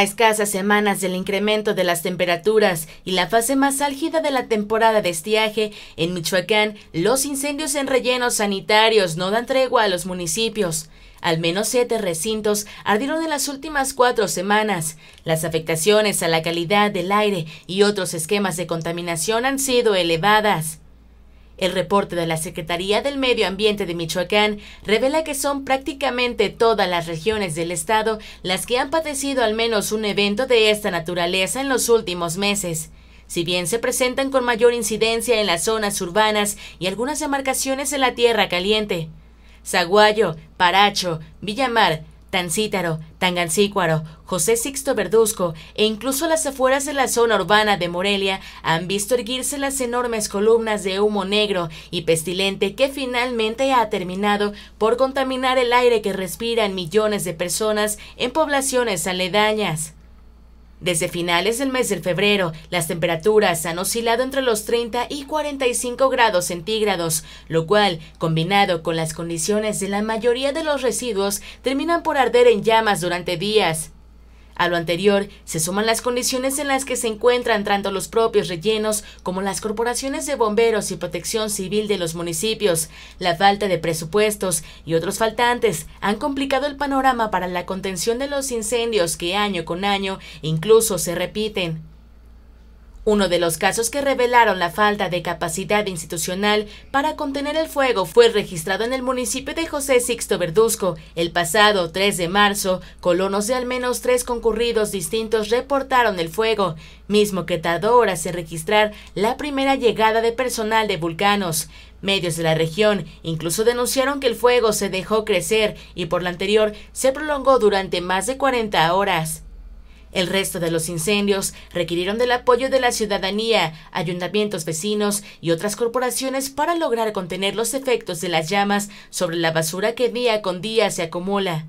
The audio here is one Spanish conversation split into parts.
A escasas semanas del incremento de las temperaturas y la fase más álgida de la temporada de estiaje, en Michoacán los incendios en rellenos sanitarios no dan tregua a los municipios. Al menos siete recintos ardieron en las últimas cuatro semanas. Las afectaciones a la calidad del aire y otros esquemas de contaminación han sido elevadas. El reporte de la Secretaría del Medio Ambiente de Michoacán revela que son prácticamente todas las regiones del estado las que han padecido al menos un evento de esta naturaleza en los últimos meses. Si bien se presentan con mayor incidencia en las zonas urbanas y algunas demarcaciones en la tierra caliente, Zaguayo, Paracho, Villamar, Tancítaro, Tangancícuaro, José Sixto Verduzco e incluso las afueras de la zona urbana de Morelia han visto erguirse las enormes columnas de humo negro y pestilente que finalmente ha terminado por contaminar el aire que respiran millones de personas en poblaciones aledañas. Desde finales del mes de febrero, las temperaturas han oscilado entre los 30 y 45 grados centígrados, lo cual, combinado con las condiciones de la mayoría de los residuos, terminan por arder en llamas durante días. A lo anterior se suman las condiciones en las que se encuentran tanto los propios rellenos como las corporaciones de bomberos y protección civil de los municipios. La falta de presupuestos y otros faltantes han complicado el panorama para la contención de los incendios que año con año incluso se repiten. Uno de los casos que revelaron la falta de capacidad institucional para contener el fuego fue registrado en el municipio de José Sixto Verduzco. El pasado 3 de marzo, colonos de al menos tres concurridos distintos reportaron el fuego, mismo que tardó horas en registrar la primera llegada de personal de Vulcanos. Medios de la región incluso denunciaron que el fuego se dejó crecer y por lo anterior se prolongó durante más de 40 horas. El resto de los incendios requirieron del apoyo de la ciudadanía, ayuntamientos vecinos y otras corporaciones para lograr contener los efectos de las llamas sobre la basura que día con día se acumula.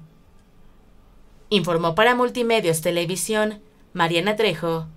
Informó para Multimedios Televisión Mariana Trejo.